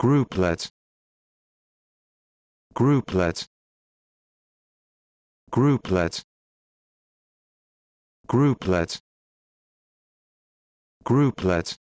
Grouplet. Grouplet. Grouplet. Grouplet. Grouplet.